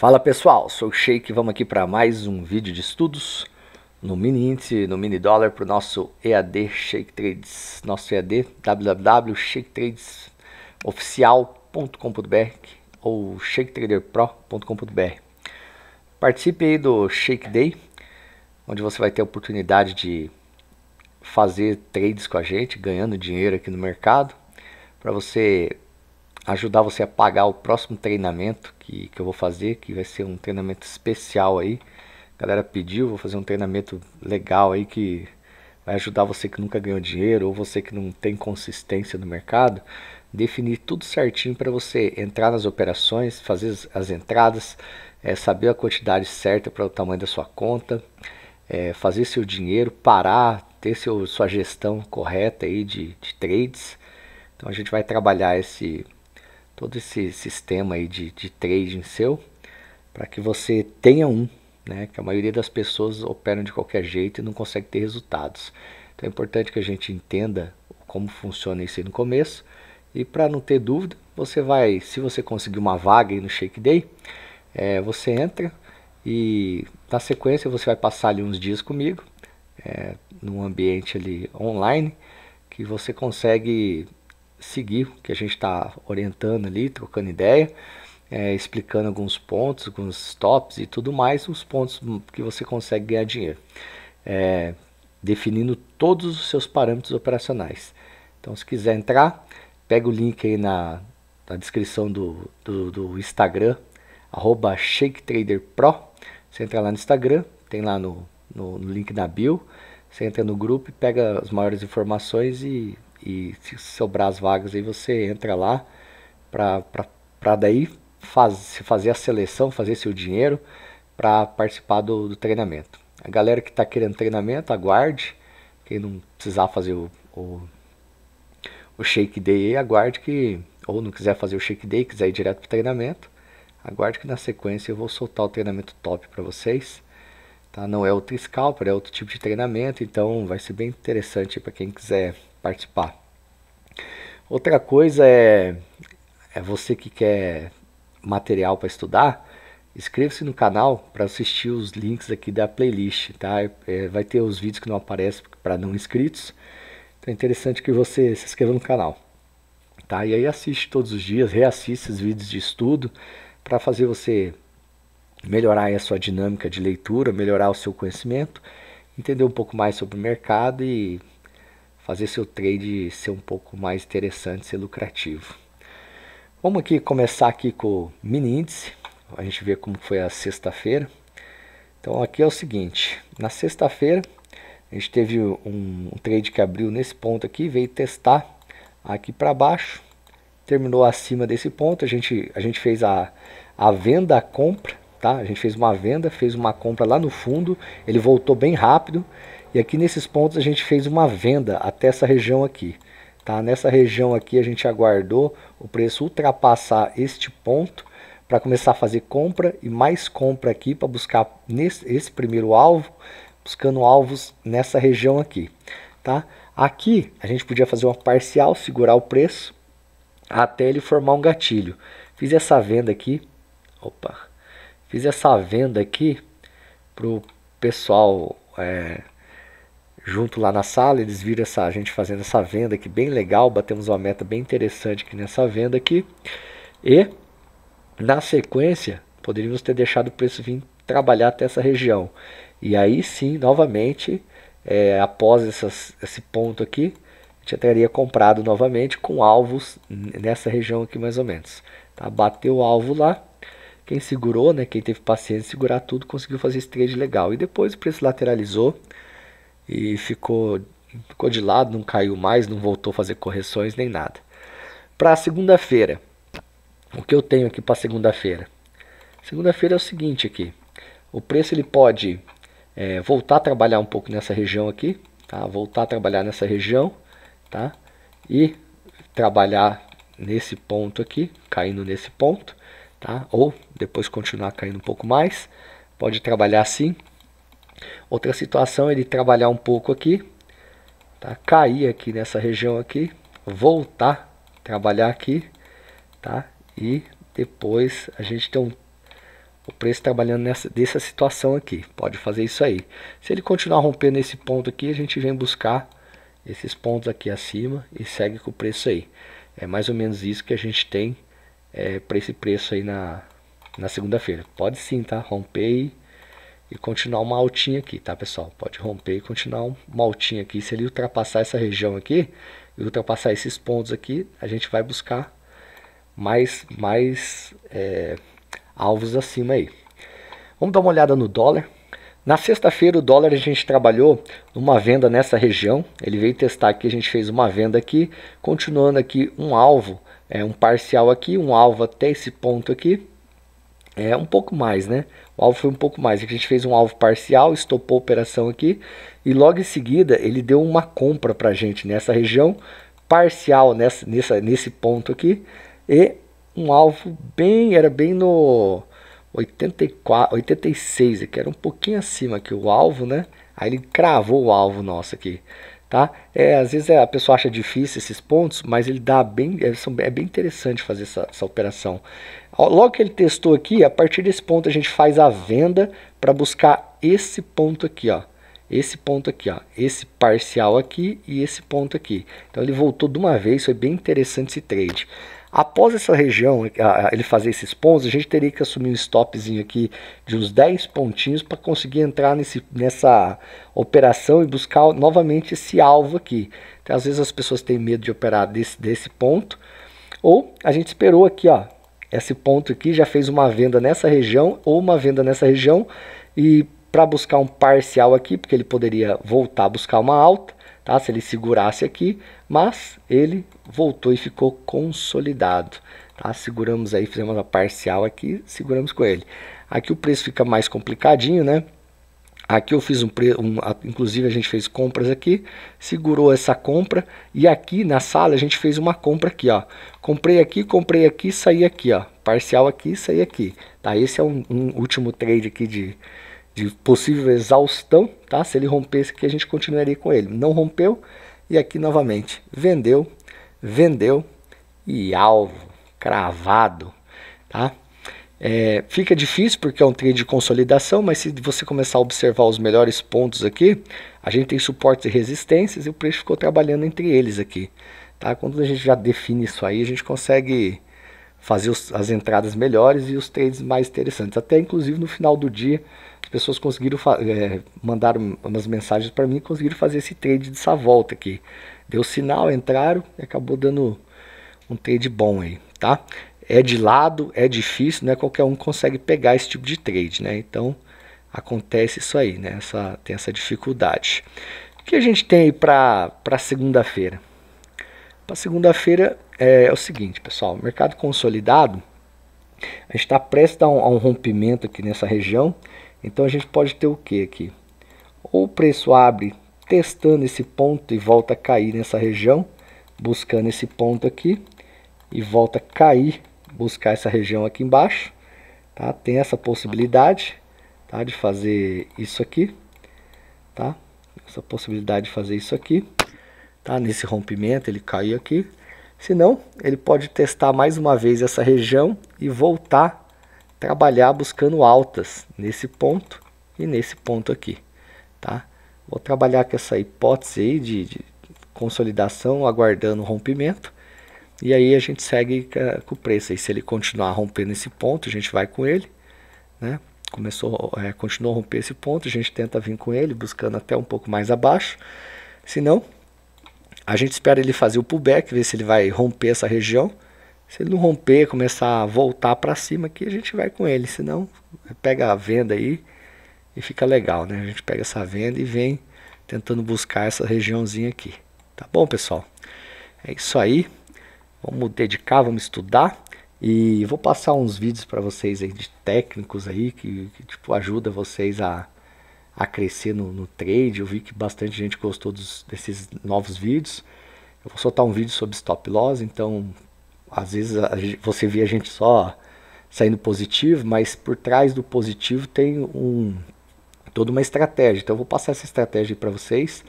Fala pessoal, sou o Sheik, vamos aqui para mais um vídeo de estudos no mini índice, no mini dólar para o nosso EAD Shake Trades, nosso EAD www.shaketradesoficial.com.br ou shaketraderpro.com.br. Participe aí do Shake Day, onde você vai ter a oportunidade de fazer trades com a gente, ganhando dinheiro aqui no mercado, para você ajudar você a pagar o próximo treinamento que, que eu vou fazer, que vai ser um treinamento especial aí. A galera pediu, vou fazer um treinamento legal aí que vai ajudar você que nunca ganhou dinheiro ou você que não tem consistência no mercado, definir tudo certinho para você entrar nas operações, fazer as entradas, é, saber a quantidade certa para o tamanho da sua conta, é, fazer seu dinheiro parar, ter seu, sua gestão correta aí de, de trades. Então a gente vai trabalhar esse todo esse sistema aí de, de trading seu, para que você tenha um, né? Que a maioria das pessoas operam de qualquer jeito e não consegue ter resultados. Então é importante que a gente entenda como funciona isso aí no começo. E para não ter dúvida, você vai, se você conseguir uma vaga aí no Shake Day, é, você entra e na sequência você vai passar ali uns dias comigo, é, num ambiente ali online, que você consegue seguir o que a gente está orientando ali, trocando ideia, é, explicando alguns pontos, alguns tops e tudo mais, os pontos que você consegue ganhar dinheiro, é, definindo todos os seus parâmetros operacionais. Então, se quiser entrar, pega o link aí na, na descrição do, do, do Instagram, arroba ShakeTraderPro. Você entra lá no Instagram, tem lá no, no, no link da bio, você entra no grupo e pega as maiores informações e e se sobrar as vagas aí, você entra lá para daí faz, fazer a seleção, fazer seu dinheiro para participar do, do, treinamento. A galera que está querendo treinamento, aguarde. Quem não precisar fazer o, o, o Shake Day, aguarde que. Ou não quiser fazer o Shake Day, quiser ir direto para treinamento, aguarde que na sequência eu vou soltar o treinamento top para vocês. Tá? Não é outro scalper, é outro tipo de treinamento, então vai ser bem interessante para quem quiser participar. Outra coisa é, é você que quer material para estudar, inscreva-se no canal para assistir os links aqui da playlist, tá? É, vai ter os vídeos que não aparecem para não inscritos. Então é interessante que você se inscreva no canal, tá? E aí assiste todos os dias, reassiste os vídeos de estudo para fazer você melhorar a sua dinâmica de leitura, melhorar o seu conhecimento, entender um pouco mais sobre o mercado e fazer seu trade ser um pouco mais interessante, ser lucrativo. Vamos aqui começar aqui com o mini índice, a gente vê como foi a sexta-feira. Então aqui é o seguinte, na sexta-feira a gente teve um, um trade que abriu nesse ponto aqui, veio testar aqui para baixo, terminou acima desse ponto, a gente, a gente fez a, a venda, a compra, tá? A gente fez uma venda, fez uma compra lá no fundo, ele voltou bem rápido, e aqui nesses pontos a gente fez uma venda até essa região aqui. Tá? Nessa região aqui a gente aguardou o preço ultrapassar este ponto para começar a fazer compra e mais compra aqui para buscar nesse, esse primeiro alvo, buscando alvos nessa região aqui. Tá? Aqui a gente podia fazer uma parcial, segurar o preço até ele formar um gatilho. Fiz essa venda aqui, opa, fiz essa venda aqui para o pessoal é, junto lá na sala, eles viram essa, a gente fazendo essa venda aqui bem legal, batemos uma meta bem interessante aqui nessa venda aqui. E na sequência, poderíamos ter deixado o preço vir trabalhar até essa região. E aí sim, novamente, é, após essas, esse ponto aqui, a gente teria comprado novamente com alvos nessa região aqui mais ou menos. Tá? Bateu o alvo lá, quem segurou, né, quem teve paciência de segurar tudo, conseguiu fazer esse trade legal. E depois o preço lateralizou, e ficou, ficou de lado, não caiu mais, não voltou a fazer correções nem nada. Para segunda-feira, o que eu tenho aqui para segunda-feira? Segunda-feira é o seguinte aqui, o preço ele pode é, voltar a trabalhar um pouco nessa região aqui, tá? voltar a trabalhar nessa região tá? e trabalhar nesse ponto aqui, caindo nesse ponto, tá? ou depois continuar caindo um pouco mais, pode trabalhar assim, Outra situação é ele trabalhar um pouco aqui, tá? cair aqui nessa região aqui, voltar, trabalhar aqui, tá? E depois a gente tem um, o preço trabalhando nessa dessa situação aqui. Pode fazer isso aí. Se ele continuar rompendo esse ponto aqui, a gente vem buscar esses pontos aqui acima e segue com o preço aí. É mais ou menos isso que a gente tem é, para esse preço aí na, na segunda-feira. Pode sim, tá? Romper e e continuar uma altinha aqui, tá pessoal? Pode romper e continuar uma altinha aqui. Se ele ultrapassar essa região aqui, e ultrapassar esses pontos aqui, a gente vai buscar mais, mais é, alvos acima aí. Vamos dar uma olhada no dólar. Na sexta-feira o dólar a gente trabalhou uma venda nessa região, ele veio testar aqui, a gente fez uma venda aqui, continuando aqui um alvo, é um parcial aqui, um alvo até esse ponto aqui, é um pouco mais, né? O alvo foi um pouco mais. É a gente fez um alvo parcial, estopou a operação aqui e logo em seguida ele deu uma compra para a gente nessa região parcial, nessa, nessa, nesse ponto aqui e um alvo bem, era bem no 84, 86 aqui, era um pouquinho acima aqui o alvo, né? Aí ele cravou o alvo nosso aqui. Tá? É, às vezes é, a pessoa acha difícil esses pontos, mas ele dá bem, é, é bem interessante fazer essa, essa operação. Logo que ele testou aqui, a partir desse ponto a gente faz a venda para buscar esse ponto aqui, ó esse ponto aqui, ó, esse parcial aqui e esse ponto aqui. Então ele voltou de uma vez, foi bem interessante esse trade. Após essa região, ele fazer esses pontos, a gente teria que assumir um stopzinho aqui de uns 10 pontinhos para conseguir entrar nesse, nessa operação e buscar novamente esse alvo aqui. Então, às vezes as pessoas têm medo de operar desse, desse ponto, ou a gente esperou aqui, ó, esse ponto aqui já fez uma venda nessa região ou uma venda nessa região e para buscar um parcial aqui, porque ele poderia voltar a buscar uma alta, tá? se ele segurasse aqui, mas ele voltou e ficou consolidado. Tá? Seguramos aí, fizemos a parcial aqui, seguramos com ele. Aqui o preço fica mais complicadinho, né? Aqui eu fiz um, um, inclusive a gente fez compras aqui, segurou essa compra e aqui na sala a gente fez uma compra aqui, ó. Comprei aqui, comprei aqui, saí aqui, ó. Parcial aqui, saí aqui. Tá, esse é um, um último trade aqui de de possível exaustão, tá? Se ele rompesse aqui, a gente continuaria com ele. Não rompeu, e aqui novamente, vendeu, vendeu e alvo, cravado, tá? É, fica difícil porque é um trade de consolidação, mas se você começar a observar os melhores pontos aqui, a gente tem suportes e resistências e o preço ficou trabalhando entre eles aqui. Tá? Quando a gente já define isso aí, a gente consegue fazer os, as entradas melhores e os trades mais interessantes. Até inclusive no final do dia, que pessoas conseguiram é, mandar umas mensagens para mim e conseguiram fazer esse trade dessa volta aqui. Deu sinal, entraram e acabou dando um trade bom aí, tá? É de lado, é difícil, não é qualquer um consegue pegar esse tipo de trade, né? Então acontece isso aí, né? Essa, tem essa dificuldade. O que a gente tem aí para segunda-feira? Para segunda-feira é, é, o seguinte, pessoal: mercado consolidado, a gente está prestes a um, a um rompimento aqui nessa região então a gente pode ter o que aqui? Ou o preço abre testando esse ponto e volta a cair nessa região, buscando esse ponto aqui e volta a cair, buscar essa região aqui embaixo. Tá? Tem essa possibilidade tá? de fazer isso aqui, tá? essa possibilidade de fazer isso aqui. Tá? Nesse rompimento ele caiu aqui. Se não, ele pode testar mais uma vez essa região e voltar trabalhar buscando altas nesse ponto e nesse ponto aqui, tá? Vou trabalhar com essa hipótese aí de, de consolidação aguardando rompimento e aí a gente segue é, com o preço. E se ele continuar rompendo esse ponto, a gente vai com ele, né? Começou, é, continuou a romper esse ponto, a gente tenta vir com ele, buscando até um pouco mais abaixo. Se não, a gente espera ele fazer o pullback, ver se ele vai romper essa região se ele não romper, começar a voltar para cima aqui, a gente vai com ele. Senão, pega a venda aí e fica legal, né? A gente pega essa venda e vem tentando buscar essa regiãozinha aqui. Tá bom, pessoal? É isso aí. Vamos dedicar, vamos estudar. E vou passar uns vídeos para vocês aí de técnicos aí que, que tipo, ajuda vocês a, a crescer no, no, trade. Eu vi que bastante gente gostou dos, desses novos vídeos. Eu vou soltar um vídeo sobre stop loss, então às vezes a, você vê a gente só saindo positivo, mas por trás do positivo tem um toda uma estratégia. Então eu vou passar essa estratégia para vocês.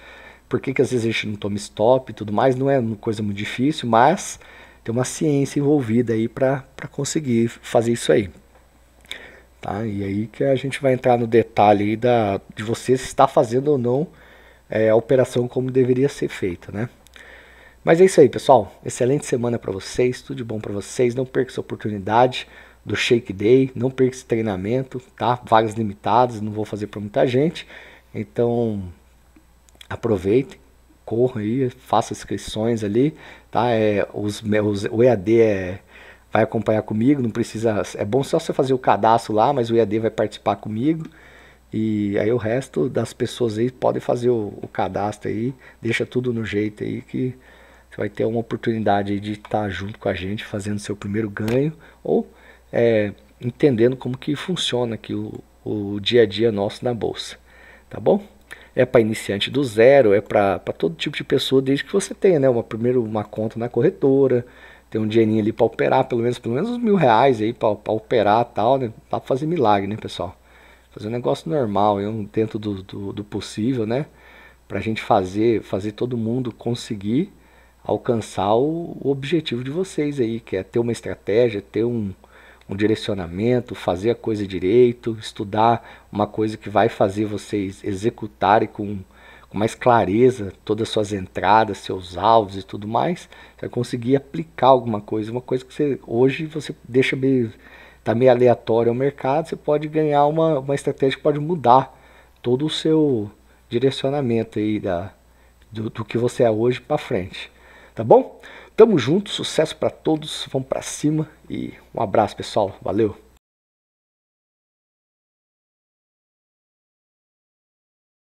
Por que, que às vezes a gente não toma stop e tudo mais? Não é uma coisa muito difícil, mas tem uma ciência envolvida aí para conseguir fazer isso aí. Tá? E aí que a gente vai entrar no detalhe aí da, de você se está fazendo ou não é, a operação como deveria ser feita, né? Mas é isso aí, pessoal. Excelente semana para vocês, tudo de bom para vocês. Não perca essa oportunidade do Shake Day, não perca esse treinamento, tá? Vagas limitadas, não vou fazer para muita gente. Então, aproveitem, corram aí, faça inscrições ali, tá? É, os, meus o EAD é, vai acompanhar comigo, não precisa. É bom só você fazer o cadastro lá, mas o EAD vai participar comigo. E aí o resto das pessoas aí podem fazer o, o cadastro aí, deixa tudo no jeito aí que você vai ter uma oportunidade de estar junto com a gente fazendo seu primeiro ganho ou é, entendendo como que funciona aqui o, o dia a dia nosso na bolsa, tá bom? É para iniciante do zero, é para todo tipo de pessoa, desde que você tenha, né? Uma primeiro uma conta na corretora, ter um dinheirinho ali para operar, pelo menos pelo menos uns mil reais aí para operar tal, né? Dá para fazer milagre, né, pessoal? Fazer um negócio normal, dentro do, do, do possível, né? Para a gente fazer, fazer todo mundo conseguir alcançar o objetivo de vocês aí, que é ter uma estratégia, ter um, um direcionamento, fazer a coisa direito, estudar uma coisa que vai fazer vocês executarem com, com mais clareza todas as suas entradas, seus alvos e tudo mais, você vai conseguir aplicar alguma coisa, uma coisa que você, hoje você deixa meio, tá meio aleatório ao mercado, você pode ganhar uma, uma estratégia que pode mudar todo o seu direcionamento aí da, do, do que você é hoje para frente. Tá bom? Tamo junto, sucesso para todos, vamos para cima e um abraço, pessoal. Valeu.